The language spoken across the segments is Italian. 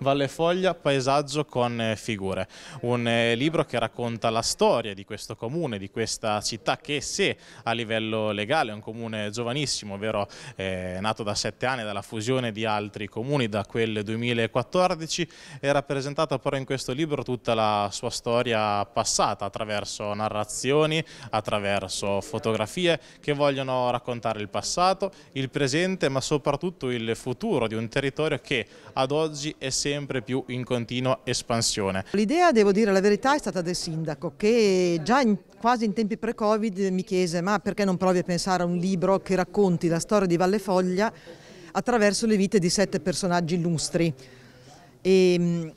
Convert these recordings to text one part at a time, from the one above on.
Valle Foglia, paesaggio con eh, figure, un eh, libro che racconta la storia di questo comune, di questa città che se a livello legale è un comune giovanissimo, ovvero eh, nato da sette anni dalla fusione di altri comuni da quel 2014, è rappresentata però in questo libro tutta la sua storia passata attraverso narrazioni, attraverso fotografie che vogliono raccontare il passato, il presente ma soprattutto il futuro di un territorio che ad oggi è sempre sempre più in continua espansione. L'idea, devo dire la verità, è stata del sindaco che già in, quasi in tempi pre-Covid mi chiese ma perché non provi a pensare a un libro che racconti la storia di Valle Foglia attraverso le vite di sette personaggi illustri. E,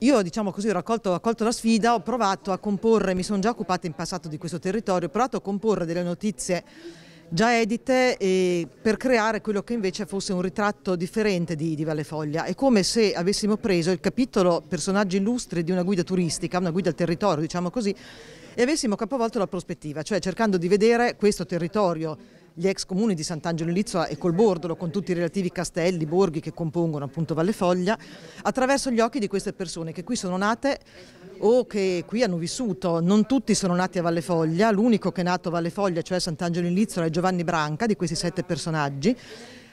io diciamo così, ho, raccolto, ho accolto la sfida, ho provato a comporre, mi sono già occupata in passato di questo territorio, ho provato a comporre delle notizie già edite per creare quello che invece fosse un ritratto differente di, di Valle Foglia. È come se avessimo preso il capitolo personaggi illustri di una guida turistica, una guida al territorio, diciamo così, e avessimo capovolto la prospettiva, cioè cercando di vedere questo territorio gli ex comuni di Sant'Angelo in Lizzola e Colbordolo, con tutti i relativi castelli, borghi che compongono appunto Valle Foglia, attraverso gli occhi di queste persone che qui sono nate o che qui hanno vissuto. Non tutti sono nati a Valle Foglia, l'unico che è nato a Valle Foglia, cioè Sant'Angelo in Lizzola, è Giovanni Branca, di questi sette personaggi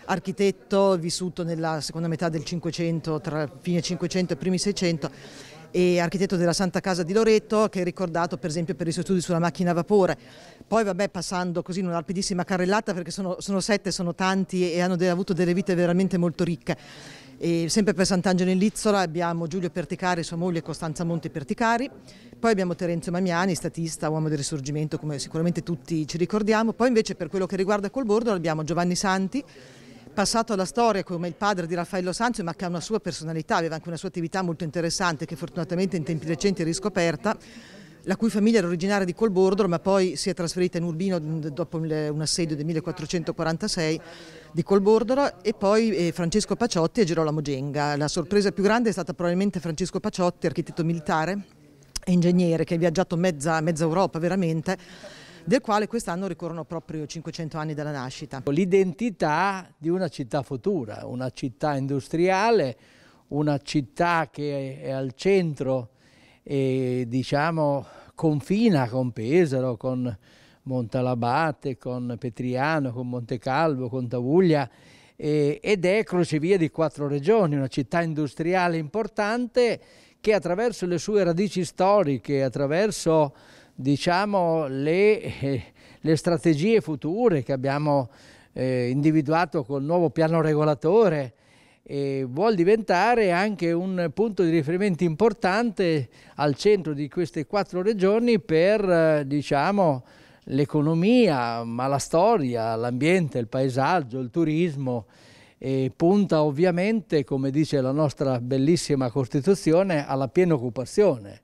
architetto vissuto nella seconda metà del Cinquecento, tra fine Cinquecento e primi Seicento e architetto della Santa Casa di Loreto che è ricordato per esempio per i suoi studi sulla macchina a vapore. Poi vabbè passando così in una rapidissima carrellata perché sono, sono sette, sono tanti e hanno de avuto delle vite veramente molto ricche. E sempre per Sant'Angelo in Lizzola abbiamo Giulio Perticari, sua moglie Costanza Monti Perticari, poi abbiamo Terenzio Mamiani, statista, uomo del risorgimento come sicuramente tutti ci ricordiamo, poi invece per quello che riguarda Colbordo abbiamo Giovanni Santi passato alla storia come il padre di Raffaello Sanzio ma che ha una sua personalità, aveva anche una sua attività molto interessante che fortunatamente in tempi recenti è riscoperta la cui famiglia era originaria di Colbordro ma poi si è trasferita in Urbino dopo un assedio del 1446 di Colbordro e poi eh, Francesco Paciotti e Girolamo Genga. La sorpresa più grande è stata probabilmente Francesco Paciotti, architetto militare e ingegnere che ha viaggiato mezza, mezza Europa veramente del quale quest'anno ricorrono proprio 500 anni dalla nascita. L'identità di una città futura, una città industriale, una città che è al centro e diciamo confina con Pesaro, con Montalabate, con Petriano, con Montecalvo, con Tavuglia eh, ed è crocevia di quattro regioni, una città industriale importante che attraverso le sue radici storiche, attraverso diciamo, le, eh, le, strategie future che abbiamo eh, individuato col nuovo piano regolatore e vuol diventare anche un punto di riferimento importante al centro di queste quattro regioni per eh, diciamo, l'economia, ma la storia, l'ambiente, il paesaggio, il turismo e punta ovviamente, come dice la nostra bellissima Costituzione, alla piena occupazione.